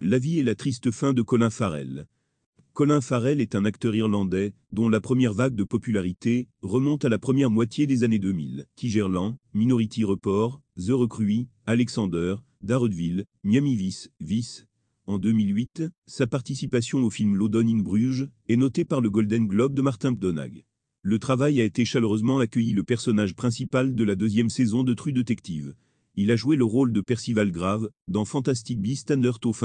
La vie et la triste fin de Colin Farrell. Colin Farrell est un acteur irlandais, dont la première vague de popularité remonte à la première moitié des années 2000. Tigerland, Minority Report, The Recruit, Alexander, Daredevil, Miami Vice, Vice. En 2008, sa participation au film L'Odon in Bruges est notée par le Golden Globe de Martin Pdonag. Le travail a été chaleureusement accueilli le personnage principal de la deuxième saison de True Detective. Il a joué le rôle de Percival Grave dans Fantastic Beasts and Earth of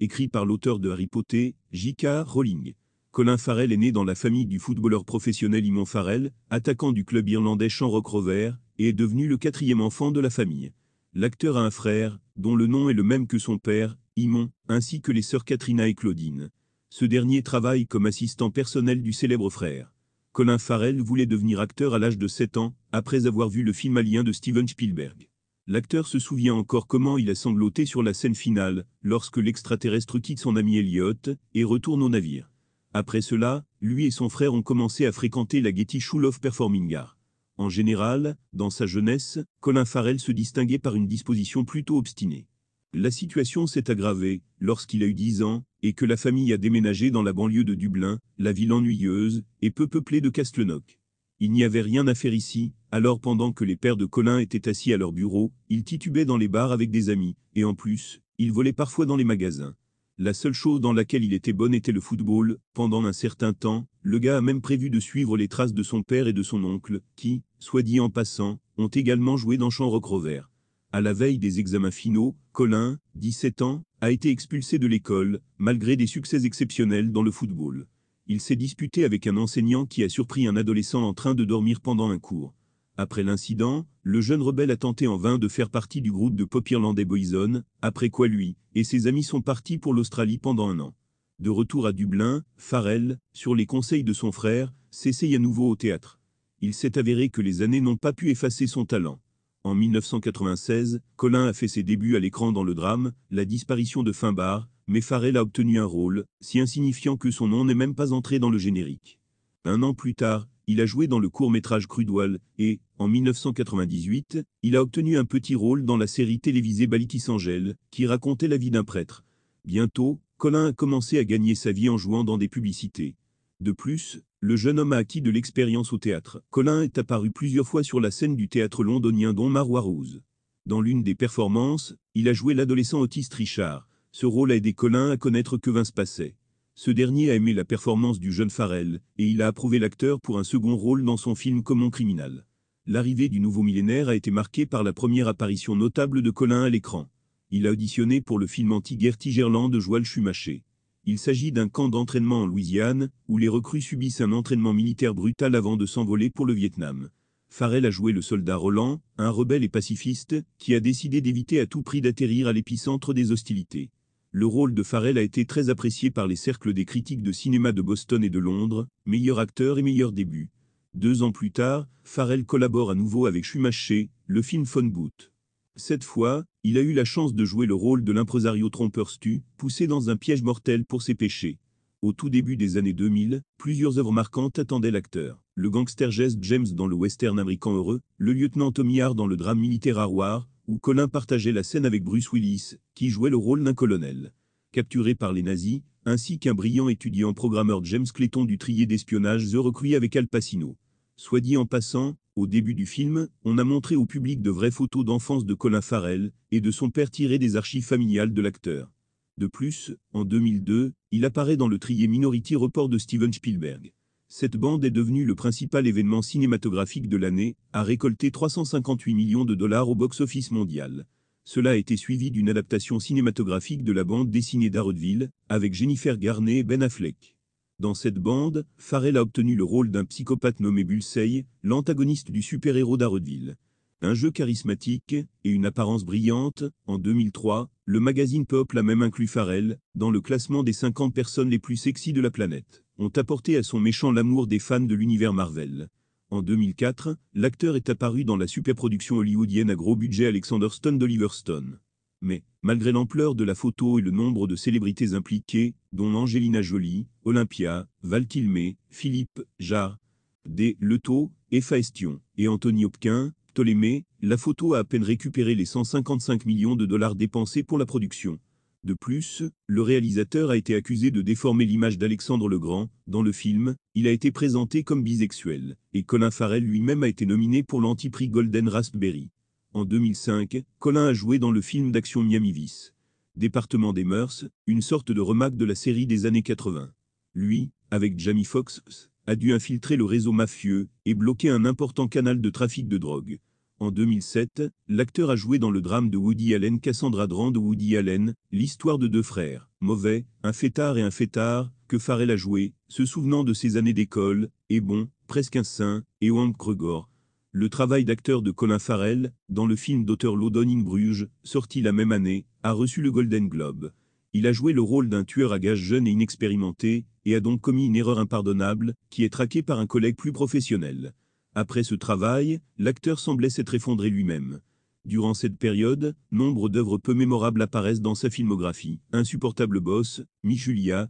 écrit par l'auteur de Harry Potter, J.K. Rowling. Colin Farrell est né dans la famille du footballeur professionnel Imon Farrell, attaquant du club irlandais Shamrock Rovers, et est devenu le quatrième enfant de la famille. L'acteur a un frère, dont le nom est le même que son père, Imon, ainsi que les sœurs Katrina et Claudine. Ce dernier travaille comme assistant personnel du célèbre frère. Colin Farrell voulait devenir acteur à l'âge de 7 ans, après avoir vu le film Alien de Steven Spielberg. L'acteur se souvient encore comment il a sangloté sur la scène finale, lorsque l'extraterrestre quitte son ami Elliot et retourne au navire. Après cela, lui et son frère ont commencé à fréquenter la Getty of Performing Arts. En général, dans sa jeunesse, Colin Farrell se distinguait par une disposition plutôt obstinée. La situation s'est aggravée lorsqu'il a eu 10 ans et que la famille a déménagé dans la banlieue de Dublin, la ville ennuyeuse et peu peuplée de Castlenock. Il n'y avait rien à faire ici, alors pendant que les pères de Colin étaient assis à leur bureau, ils titubaient dans les bars avec des amis, et en plus, ils volaient parfois dans les magasins. La seule chose dans laquelle il était bon était le football. Pendant un certain temps, le gars a même prévu de suivre les traces de son père et de son oncle, qui, soit dit en passant, ont également joué dans Champ Vert. À la veille des examens finaux, Colin, 17 ans, a été expulsé de l'école, malgré des succès exceptionnels dans le football il s'est disputé avec un enseignant qui a surpris un adolescent en train de dormir pendant un cours. Après l'incident, le jeune rebelle a tenté en vain de faire partie du groupe de pop irlandais Boyzone, après quoi lui et ses amis sont partis pour l'Australie pendant un an. De retour à Dublin, Farrell, sur les conseils de son frère, s'essaye à nouveau au théâtre. Il s'est avéré que les années n'ont pas pu effacer son talent. En 1996, Colin a fait ses débuts à l'écran dans le drame La disparition de Finbar, mais Farrell a obtenu un rôle, si insignifiant que son nom n'est même pas entré dans le générique. Un an plus tard, il a joué dans le court-métrage Crudoil, et, en 1998, il a obtenu un petit rôle dans la série télévisée Balitis Angel, qui racontait la vie d'un prêtre. Bientôt, Colin a commencé à gagner sa vie en jouant dans des publicités. De plus, le jeune homme a acquis de l'expérience au théâtre. Colin est apparu plusieurs fois sur la scène du théâtre londonien dont Marois Rose. Dans l'une des performances, il a joué l'adolescent autiste Richard, ce rôle a aidé Colin à connaître que Vince passait. Ce dernier a aimé la performance du jeune Farrell, et il a approuvé l'acteur pour un second rôle dans son film Comment criminal. L'arrivée du nouveau millénaire a été marquée par la première apparition notable de Colin à l'écran. Il a auditionné pour le film anti-guerre Tigerland de Joël Schumacher. Il s'agit d'un camp d'entraînement en Louisiane, où les recrues subissent un entraînement militaire brutal avant de s'envoler pour le Vietnam. Farrell a joué le soldat Roland, un rebelle et pacifiste, qui a décidé d'éviter à tout prix d'atterrir à l'épicentre des hostilités. Le rôle de Farrell a été très apprécié par les cercles des critiques de cinéma de Boston et de Londres, meilleur acteur et meilleur début. Deux ans plus tard, Farrell collabore à nouveau avec Schumacher, le film Phone Boot. Cette fois, il a eu la chance de jouer le rôle de l'impresario trompeur Stu, poussé dans un piège mortel pour ses péchés. Au tout début des années 2000, plusieurs œuvres marquantes attendaient l'acteur. Le gangster Jess James dans le western américain heureux, le lieutenant Tommy Hart dans le drame militaire Harwar, où Colin partageait la scène avec Bruce Willis, qui jouait le rôle d'un colonel, capturé par les nazis, ainsi qu'un brillant étudiant programmeur James Clayton du trier d'espionnage The Recruit avec Al Pacino. Soit dit en passant, au début du film, on a montré au public de vraies photos d'enfance de Colin Farrell et de son père tiré des archives familiales de l'acteur. De plus, en 2002, il apparaît dans le trier Minority Report de Steven Spielberg. Cette bande est devenue le principal événement cinématographique de l'année, a récolté 358 millions de dollars au box-office mondial. Cela a été suivi d'une adaptation cinématographique de la bande dessinée d'Haroldville, avec Jennifer Garnet et Ben Affleck. Dans cette bande, Farrell a obtenu le rôle d'un psychopathe nommé Bullseye, l'antagoniste du super-héros d'Harrodville. Un jeu charismatique et une apparence brillante, en 2003, le magazine Pop a même inclus Farrell dans le classement des 50 personnes les plus sexy de la planète. Ont apporté à son méchant l'amour des fans de l'univers Marvel. En 2004, l'acteur est apparu dans la superproduction hollywoodienne à gros budget Alexander Stone d'Oliver Stone. Mais, malgré l'ampleur de la photo et le nombre de célébrités impliquées, dont Angelina Jolie, Olympia, Val Philippe, Jarre, D. Leto, Effa Estion et Anthony Hopkins, Ptolémée, la photo a à peine récupéré les 155 millions de dollars dépensés pour la production. De plus, le réalisateur a été accusé de déformer l'image d'Alexandre le Grand. Dans le film, il a été présenté comme bisexuel, et Colin Farrell lui-même a été nominé pour l'anti-prix Golden Raspberry. En 2005, Colin a joué dans le film d'action Miami Vice. Département des mœurs, une sorte de remarque de la série des années 80. Lui, avec Jamie Foxx, a dû infiltrer le réseau mafieux et bloquer un important canal de trafic de drogue. En 2007, l'acteur a joué dans le drame de Woody Allen Cassandra Drand de Woody Allen, l'histoire de deux frères, mauvais, un fêtard et un fêtard, que Farrell a joué, se souvenant de ses années d'école, et bon, presque un saint, et Wamp Kregor. Le travail d'acteur de Colin Farrell, dans le film d'auteur In Bruges, sorti la même année, a reçu le Golden Globe. Il a joué le rôle d'un tueur à gages jeune et inexpérimenté, et a donc commis une erreur impardonnable, qui est traquée par un collègue plus professionnel. Après ce travail, l'acteur semblait s'être effondré lui-même. Durant cette période, nombre d'œuvres peu mémorables apparaissent dans sa filmographie. Insupportable Boss, Michulia,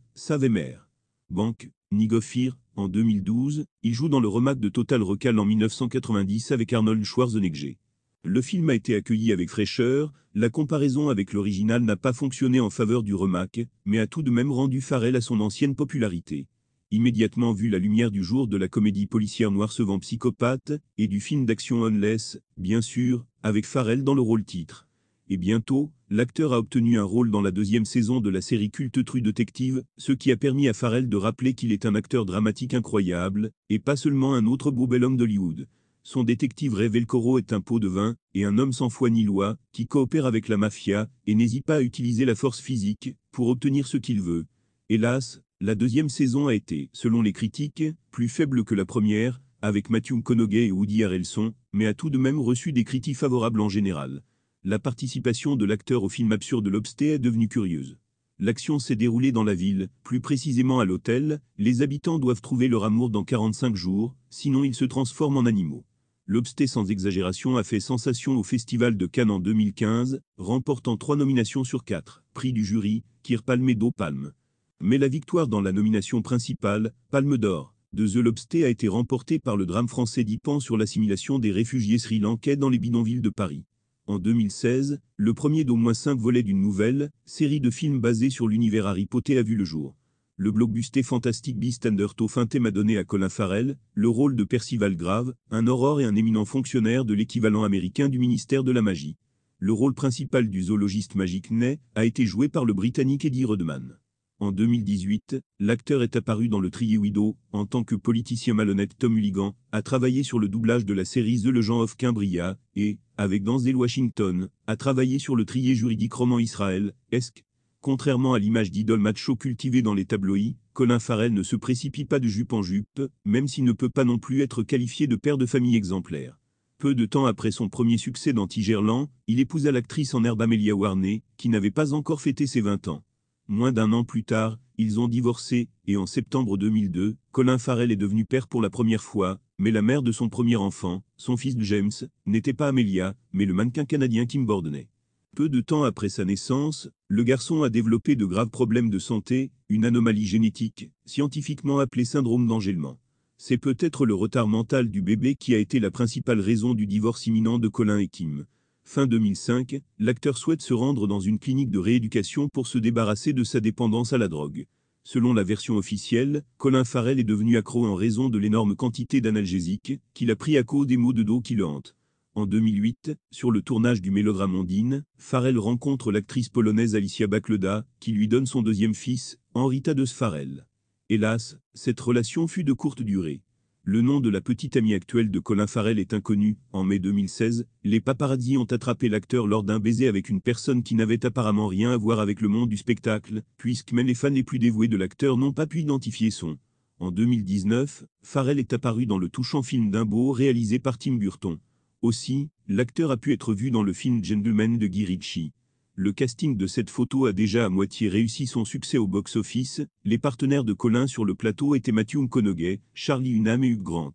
Mère. Bank, Nigofir, en 2012, il joue dans le remake de Total Recall en 1990 avec Arnold Schwarzenegger. Le film a été accueilli avec fraîcheur, la comparaison avec l'original n'a pas fonctionné en faveur du remake, mais a tout de même rendu Farrell à son ancienne popularité. Immédiatement vu la lumière du jour de la comédie policière Noircevant Psychopathe et du film d'action Onless, bien sûr, avec Farrell dans le rôle titre. Et bientôt, l'acteur a obtenu un rôle dans la deuxième saison de la série culte True Detective, ce qui a permis à Farrell de rappeler qu'il est un acteur dramatique incroyable, et pas seulement un autre beau bel homme d'Hollywood. Son détective révèle qu'Oro est un pot de vin et un homme sans foi ni loi qui coopère avec la mafia et n'hésite pas à utiliser la force physique pour obtenir ce qu'il veut. Hélas, la deuxième saison a été, selon les critiques, plus faible que la première, avec Matthew McConaughey et Woody Harrelson, mais a tout de même reçu des critiques favorables en général. La participation de l'acteur au film absurde L'Obsté est devenue curieuse. L'action s'est déroulée dans la ville, plus précisément à l'hôtel, les habitants doivent trouver leur amour dans 45 jours, sinon ils se transforment en animaux. L'Obsté sans exagération a fait sensation au Festival de Cannes en 2015, remportant trois nominations sur quatre, prix du jury, Kir Palmedo Palme. Mais la victoire dans la nomination principale, Palme d'Or, de The Lobsté a été remportée par le drame français d'Ipan sur l'assimilation des réfugiés sri-lankais dans les bidonvilles de Paris. En 2016, le premier d'au moins cinq volets d'une nouvelle, série de films basée sur l'univers Harry Potter a vu le jour le blockbuster fantastique Beast and a donné à Colin Farrell le rôle de Percival Grave, un aurore et un éminent fonctionnaire de l'équivalent américain du ministère de la magie. Le rôle principal du zoologiste magique Ney a été joué par le Britannique Eddie Redman. En 2018, l'acteur est apparu dans le Trier Widow en tant que politicien malhonnête Tom Hulligan, a travaillé sur le doublage de la série The Legend of Cambria et, avec Denzel Washington, a travaillé sur le trier juridique roman Israël, Esk, Contrairement à l'image d'idole macho cultivée dans les tabloïds, Colin Farrell ne se précipite pas de jupe en jupe, même s'il ne peut pas non plus être qualifié de père de famille exemplaire. Peu de temps après son premier succès dans Tigerland, il épousa l'actrice en herbe Amelia Warney, qui n'avait pas encore fêté ses 20 ans. Moins d'un an plus tard, ils ont divorcé, et en septembre 2002, Colin Farrell est devenu père pour la première fois, mais la mère de son premier enfant, son fils James, n'était pas Amelia, mais le mannequin canadien Kim Bordenay. Peu de temps après sa naissance, le garçon a développé de graves problèmes de santé, une anomalie génétique, scientifiquement appelée syndrome d'Angelman. C'est peut-être le retard mental du bébé qui a été la principale raison du divorce imminent de Colin et Kim. Fin 2005, l'acteur souhaite se rendre dans une clinique de rééducation pour se débarrasser de sa dépendance à la drogue. Selon la version officielle, Colin Farrell est devenu accro en raison de l'énorme quantité d'analgésiques qu'il a pris à cause des maux de dos qui le hantent. En 2008, sur le tournage du mélodrame Ondine, Farrell rencontre l'actrice polonaise Alicia Bakleda, qui lui donne son deuxième fils, Henri de Farrell. Hélas, cette relation fut de courte durée. Le nom de la petite amie actuelle de Colin Farrell est inconnu. En mai 2016, les paparazzi ont attrapé l'acteur lors d'un baiser avec une personne qui n'avait apparemment rien à voir avec le monde du spectacle, puisque même les fans les plus dévoués de l'acteur n'ont pas pu identifier son. En 2019, Farrell est apparu dans le touchant film d'Imbo réalisé par Tim Burton. Aussi, l'acteur a pu être vu dans le film Gentleman de Guy Ritchie. Le casting de cette photo a déjà à moitié réussi son succès au box-office, les partenaires de Colin sur le plateau étaient Matthew McConaughey, Charlie Hunnam et Hugh Grant.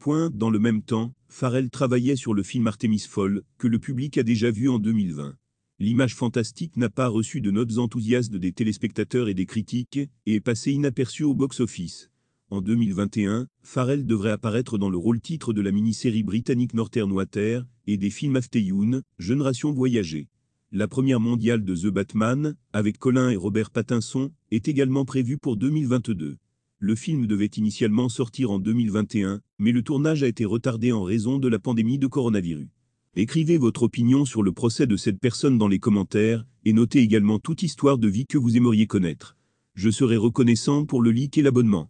Point, dans le même temps, Farrell travaillait sur le film Artemis Foll, que le public a déjà vu en 2020. L'image fantastique n'a pas reçu de notes enthousiastes des téléspectateurs et des critiques, et est passée inaperçue au box-office. En 2021, Farrell devrait apparaître dans le rôle-titre de la mini-série britannique Northern Water et des films After Yoon, Génération Voyager. La première mondiale de The Batman, avec Colin et Robert Pattinson, est également prévue pour 2022. Le film devait initialement sortir en 2021, mais le tournage a été retardé en raison de la pandémie de coronavirus. Écrivez votre opinion sur le procès de cette personne dans les commentaires et notez également toute histoire de vie que vous aimeriez connaître. Je serai reconnaissant pour le like et l'abonnement.